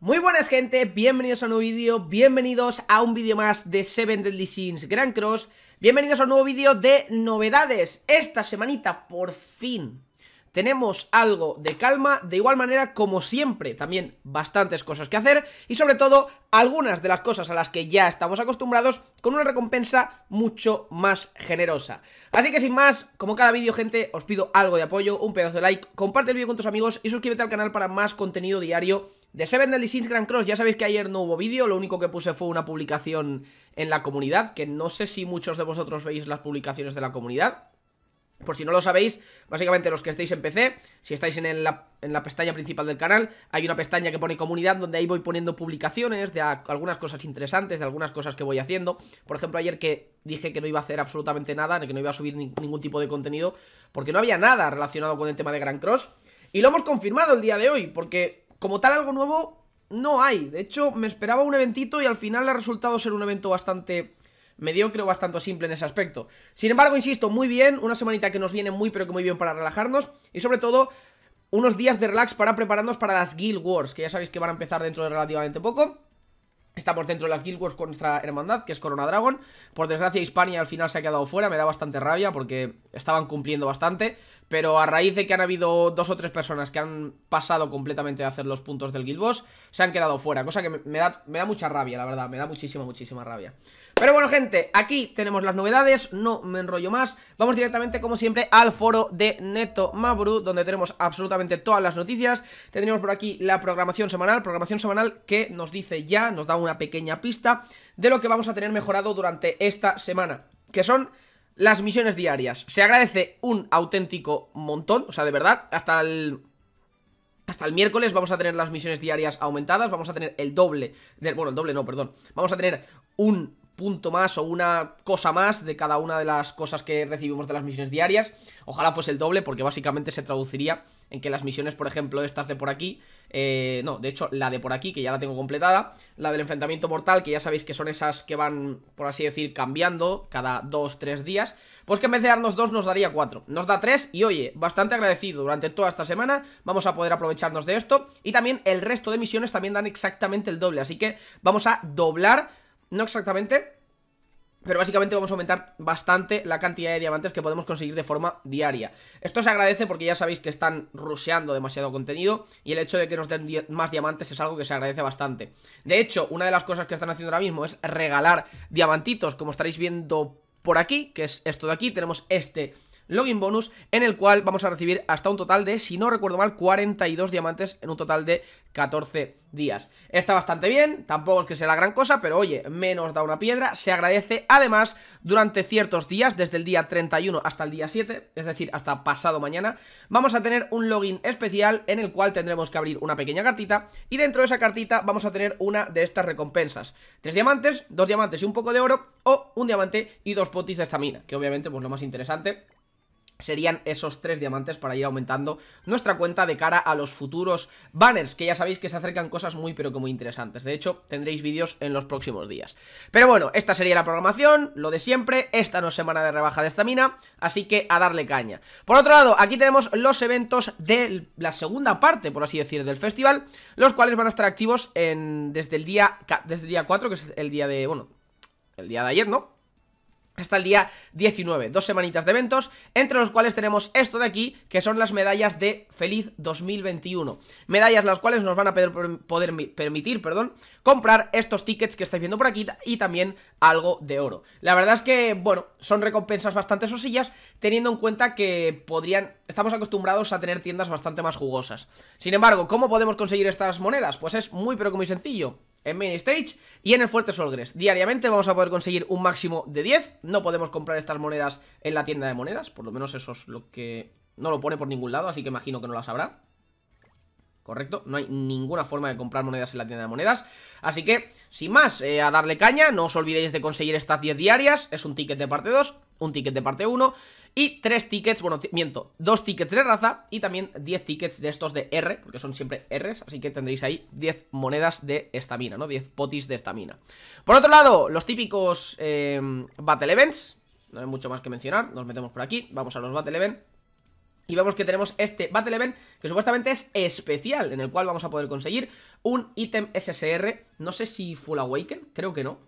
Muy buenas gente, bienvenidos a un nuevo vídeo, bienvenidos a un vídeo más de Seven Deadly Sins Grand Cross Bienvenidos a un nuevo vídeo de novedades Esta semanita, por fin, tenemos algo de calma, de igual manera como siempre, también bastantes cosas que hacer y sobre todo algunas de las cosas a las que ya estamos acostumbrados con una recompensa mucho más generosa. Así que sin más, como cada vídeo gente, os pido algo de apoyo, un pedazo de like, comparte el vídeo con tus amigos y suscríbete al canal para más contenido diario de Seven Deadly Sins Grand Cross, ya sabéis que ayer no hubo vídeo, lo único que puse fue una publicación en la comunidad, que no sé si muchos de vosotros veis las publicaciones de la comunidad. Por si no lo sabéis, básicamente los que estéis en PC, si estáis en la, en la pestaña principal del canal, hay una pestaña que pone comunidad donde ahí voy poniendo publicaciones de algunas cosas interesantes, de algunas cosas que voy haciendo. Por ejemplo, ayer que dije que no iba a hacer absolutamente nada, que no iba a subir ningún tipo de contenido, porque no había nada relacionado con el tema de Grand Cross. Y lo hemos confirmado el día de hoy, porque como tal algo nuevo no hay. De hecho, me esperaba un eventito y al final ha resultado ser un evento bastante mediocre o bastante simple en ese aspecto. Sin embargo, insisto, muy bien, una semanita que nos viene muy pero que muy bien para relajarnos y sobre todo unos días de relax para prepararnos para las Guild Wars, que ya sabéis que van a empezar dentro de relativamente poco. Estamos dentro de las Guild Wars con nuestra hermandad, que es Corona Dragon. Por desgracia, Hispania al final se ha quedado fuera, me da bastante rabia porque estaban cumpliendo bastante. Pero a raíz de que han habido dos o tres personas que han pasado completamente a hacer los puntos del Guild Wars, se han quedado fuera. Cosa que me da, me da mucha rabia, la verdad, me da muchísima, muchísima rabia. Pero bueno, gente, aquí tenemos las novedades, no me enrollo más. Vamos directamente, como siempre, al foro de Neto Mabru, donde tenemos absolutamente todas las noticias. Tendremos por aquí la programación semanal, programación semanal que nos dice ya, nos da una pequeña pista de lo que vamos a tener mejorado durante esta semana, que son las misiones diarias. Se agradece un auténtico montón, o sea, de verdad, hasta el hasta el miércoles vamos a tener las misiones diarias aumentadas, vamos a tener el doble, del, bueno, el doble no, perdón, vamos a tener un punto más o una cosa más de cada una de las cosas que recibimos de las misiones diarias. Ojalá fuese el doble porque básicamente se traduciría en que las misiones, por ejemplo, estas de por aquí, eh, no, de hecho la de por aquí que ya la tengo completada, la del enfrentamiento mortal que ya sabéis que son esas que van, por así decir, cambiando cada dos, tres días, pues que en vez de darnos dos, nos daría cuatro. nos da tres y oye, bastante agradecido, durante toda esta semana vamos a poder aprovecharnos de esto y también el resto de misiones también dan exactamente el doble, así que vamos a doblar no exactamente, pero básicamente vamos a aumentar bastante la cantidad de diamantes que podemos conseguir de forma diaria. Esto se agradece porque ya sabéis que están ruseando demasiado contenido y el hecho de que nos den más diamantes es algo que se agradece bastante. De hecho, una de las cosas que están haciendo ahora mismo es regalar diamantitos, como estaréis viendo por aquí, que es esto de aquí, tenemos este login bonus, en el cual vamos a recibir hasta un total de, si no recuerdo mal, 42 diamantes en un total de 14 días. Está bastante bien, tampoco es que sea la gran cosa, pero oye, menos da una piedra, se agradece. Además, durante ciertos días, desde el día 31 hasta el día 7, es decir, hasta pasado mañana, vamos a tener un login especial en el cual tendremos que abrir una pequeña cartita y dentro de esa cartita vamos a tener una de estas recompensas. Tres diamantes, dos diamantes y un poco de oro o un diamante y dos potis de estamina, que obviamente pues lo más interesante serían esos tres diamantes para ir aumentando nuestra cuenta de cara a los futuros banners, que ya sabéis que se acercan cosas muy pero que muy interesantes, de hecho tendréis vídeos en los próximos días. Pero bueno, esta sería la programación, lo de siempre, esta no es semana de rebaja de estamina, así que a darle caña. Por otro lado, aquí tenemos los eventos de la segunda parte, por así decir, del festival, los cuales van a estar activos en, desde, el día, desde el día 4, que es el día de, bueno, el día de ayer, ¿no? hasta el día 19, dos semanitas de eventos, entre los cuales tenemos esto de aquí, que son las medallas de Feliz 2021. Medallas las cuales nos van a poder, permitir, perdón, comprar estos tickets que estáis viendo por aquí y también algo de oro. La verdad es que, bueno, son recompensas bastante sosillas, teniendo en cuenta que podrían, estamos acostumbrados a tener tiendas bastante más jugosas. Sin embargo, ¿cómo podemos conseguir estas monedas? Pues es muy pero que muy sencillo en Main Stage y en el Fuerte Solgres. Diariamente vamos a poder conseguir un máximo de 10. No podemos comprar estas monedas en la tienda de monedas, por lo menos eso es lo que... No lo pone por ningún lado, así que imagino que no las habrá. ¿correcto? No hay ninguna forma de comprar monedas en la tienda de monedas. Así que, sin más, eh, a darle caña, no os olvidéis de conseguir estas 10 diarias, es un ticket de parte 2, un ticket de parte 1, y tres tickets, bueno, miento, dos tickets de raza y también 10 tickets de estos de R, porque son siempre Rs, así que tendréis ahí 10 monedas de estamina, ¿no? 10 potis de estamina. Por otro lado, los típicos eh, Battle Events, no hay mucho más que mencionar, nos metemos por aquí, vamos a los Battle Events. Y vemos que tenemos este Battle Event, que supuestamente es especial, en el cual vamos a poder conseguir un ítem SSR, no sé si Full Awaken, creo que no,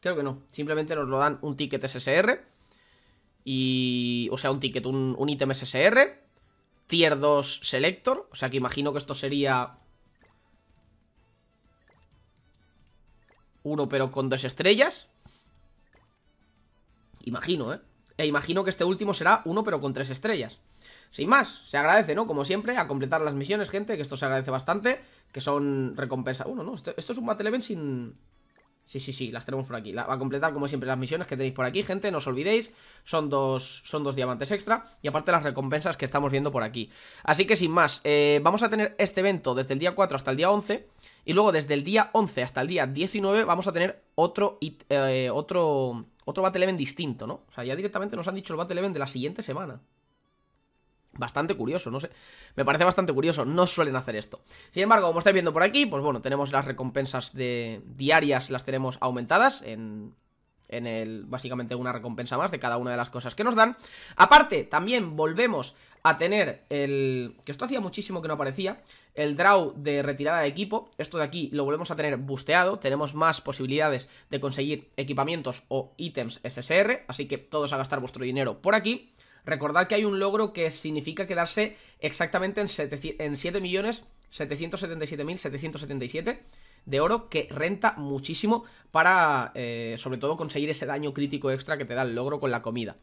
creo que no, simplemente nos lo dan un ticket SSR y, o sea, un ticket, un, un ítem SSR, tier 2 selector, o sea que imagino que esto sería uno pero con dos estrellas. Imagino, ¿eh? E imagino que este último será uno pero con tres estrellas. Sin más, se agradece, ¿no? Como siempre, a completar las misiones, gente, que esto se agradece bastante, que son recompensas... Uno, no, esto, esto es un Battle Event sin... Sí, sí, sí, las tenemos por aquí. va a completar, como siempre, las misiones que tenéis por aquí, gente. No os olvidéis. Son dos, son dos diamantes extra. Y aparte las recompensas que estamos viendo por aquí. Así que sin más, eh, vamos a tener este evento desde el día 4 hasta el día 11. Y luego desde el día 11 hasta el día 19 vamos a tener otro, eh, otro, otro Battle Event distinto, ¿no? O sea, ya directamente nos han dicho el Battle Event de la siguiente semana. Bastante curioso, no sé. Me parece bastante curioso, no suelen hacer esto. Sin embargo, como estáis viendo por aquí, pues bueno, tenemos las recompensas de diarias, las tenemos aumentadas en, en el, básicamente una recompensa más de cada una de las cosas que nos dan. Aparte, también volvemos a tener el, que esto hacía muchísimo que no aparecía, el draw de retirada de equipo, esto de aquí lo volvemos a tener busteado, tenemos más posibilidades de conseguir equipamientos o ítems SSR, así que todos a gastar vuestro dinero por aquí. Recordad que hay un logro que significa quedarse exactamente en, 7.777.777 de oro, que renta muchísimo para, eh, sobre todo, conseguir ese daño crítico extra que te da el logro con la comida.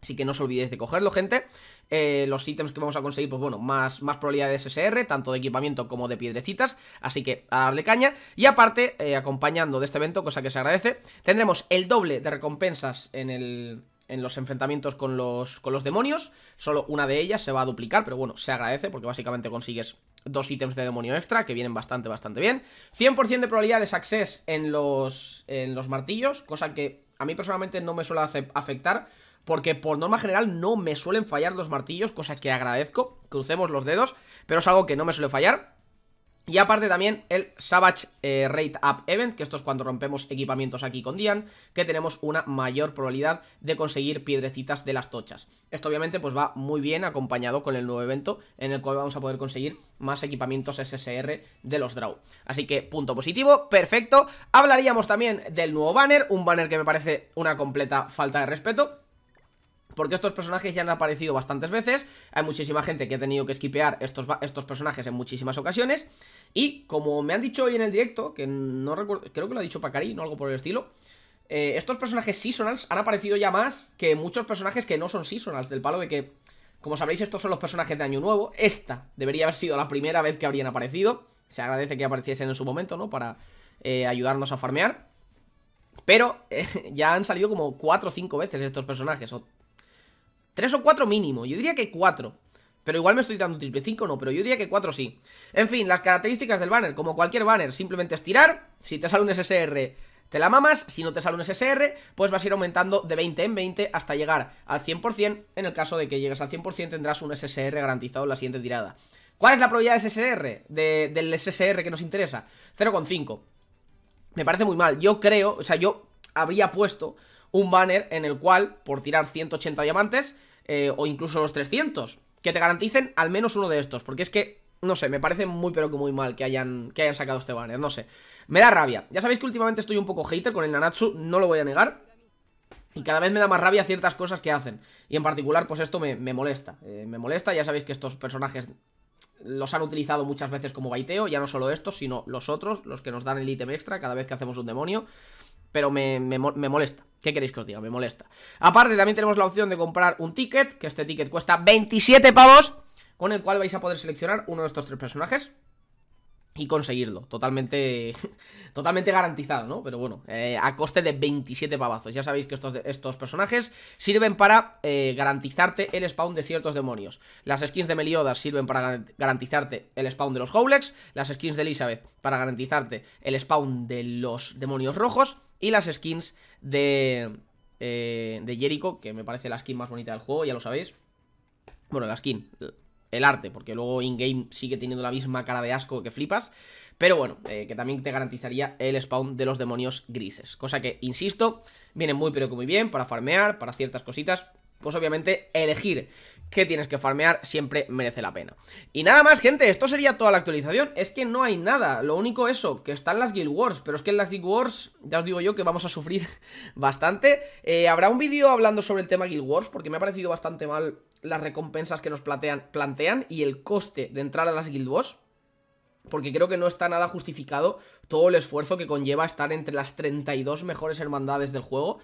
Así que no os olvidéis de cogerlo, gente. Eh, los ítems que vamos a conseguir, pues bueno, más, más probabilidades SSR tanto de equipamiento como de piedrecitas. Así que a darle caña. Y aparte, eh, acompañando de este evento, cosa que se agradece, tendremos el doble de recompensas en el en los enfrentamientos con los, con los demonios. Solo una de ellas se va a duplicar, pero bueno, se agradece porque básicamente consigues dos ítems de demonio extra que vienen bastante, bastante bien. 100% de probabilidad de success en los, en los martillos, cosa que a mí personalmente no me suele afectar porque por norma general no me suelen fallar los martillos, cosa que agradezco, crucemos los dedos, pero es algo que no me suele fallar. Y aparte también el Savage eh, Raid Up Event, que esto es cuando rompemos equipamientos aquí con Dian, que tenemos una mayor probabilidad de conseguir piedrecitas de las tochas. Esto obviamente pues va muy bien acompañado con el nuevo evento, en el cual vamos a poder conseguir más equipamientos SSR de los Draw. Así que punto positivo, perfecto. Hablaríamos también del nuevo banner, un banner que me parece una completa falta de respeto, porque estos personajes ya han aparecido bastantes veces, hay muchísima gente que ha tenido que esquipear estos, estos personajes en muchísimas ocasiones, y como me han dicho hoy en el directo, que no recuerdo, creo que lo ha dicho Pacari, o algo por el estilo, eh, estos personajes seasonals han aparecido ya más que muchos personajes que no son seasonals, del palo de que, como sabéis estos son los personajes de Año Nuevo, esta debería haber sido la primera vez que habrían aparecido, se agradece que apareciesen en su momento, ¿no? Para eh, ayudarnos a farmear. Pero eh, ya han salido como 4 o 5 veces estos personajes, o Tres o cuatro mínimo, yo diría que cuatro. Pero igual me estoy dando triple 5, no, pero yo diría que 4 sí. En fin, las características del banner, como cualquier banner, simplemente estirar. Si te sale un SSR, te la mamas. Si no te sale un SSR, pues vas a ir aumentando de 20 en 20 hasta llegar al 100%. En el caso de que llegues al 100% tendrás un SSR garantizado en la siguiente tirada. ¿Cuál es la probabilidad de SSR? del SSR que nos interesa. 0,5. Me parece muy mal. Yo creo, o sea, yo habría puesto un banner en el cual, por tirar 180 diamantes, eh, o incluso los 300, que te garanticen al menos uno de estos, porque es que, no sé, me parece muy pero que muy mal que hayan, que hayan sacado este banner, no sé. Me da rabia, ya sabéis que últimamente estoy un poco hater con el Nanatsu, no lo voy a negar, y cada vez me da más rabia ciertas cosas que hacen. Y en particular, pues esto me, me molesta. Eh, me molesta, ya sabéis que estos personajes los han utilizado muchas veces como baiteo. Ya no solo estos, sino los otros, los que nos dan el ítem extra cada vez que hacemos un demonio pero me, molesta. ¿Qué queréis que os diga? Me molesta. Aparte, también tenemos la opción de comprar un ticket, que este ticket cuesta 27 pavos, con el cual vais a poder seleccionar uno de estos tres personajes y conseguirlo. Totalmente, totalmente garantizado, ¿no? Pero bueno, eh, a coste de 27 pavazos. Ya sabéis que estos, estos personajes sirven para eh, garantizarte el spawn de ciertos demonios. Las skins de Meliodas sirven para garantizarte el spawn de los Howlex. Las skins de Elizabeth para garantizarte el spawn de los demonios rojos. Y las skins de, eh, de Jericho, que me parece la skin más bonita del juego, ya lo sabéis. Bueno, la skin, el arte, porque luego in-game sigue teniendo la misma cara de asco que flipas. Pero bueno, eh, que también te garantizaría el spawn de los demonios grises. Cosa que, insisto, viene muy pero que muy bien para farmear, para ciertas cositas pues obviamente elegir qué tienes que farmear siempre merece la pena. Y nada más, gente, esto sería toda la actualización. Es que no hay nada, lo único eso, que están las Guild Wars, pero es que en las Guild Wars, ya os digo yo, que vamos a sufrir bastante. Eh, habrá un vídeo hablando sobre el tema Guild Wars, porque me ha parecido bastante mal las recompensas que nos plantean, plantean y el coste de entrar a las Guild Wars porque creo que no está nada justificado todo el esfuerzo que conlleva estar entre las 32 mejores hermandades del juego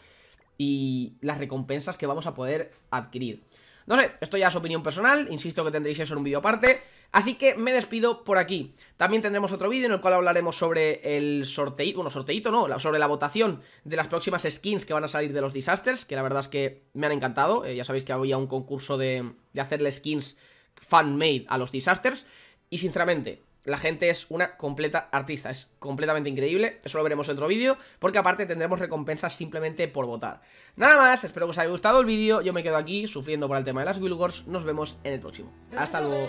y las recompensas que vamos a poder adquirir. No sé, esto ya es opinión personal, insisto que tendréis eso en un vídeo aparte, así que me despido por aquí. También tendremos otro vídeo en el cual hablaremos sobre el sorteo, bueno, sorteíto no, sobre la votación de las próximas skins que van a salir de los disasters, que la verdad es que me han encantado, eh, ya sabéis que había un concurso de, de hacerle skins fan-made a los disasters, y sinceramente, la gente es una completa artista, es completamente increíble, eso lo veremos en otro vídeo, porque aparte tendremos recompensas simplemente por votar. Nada más, espero que os haya gustado el vídeo, yo me quedo aquí sufriendo por el tema de las Wilgors, nos vemos en el próximo. Hasta luego.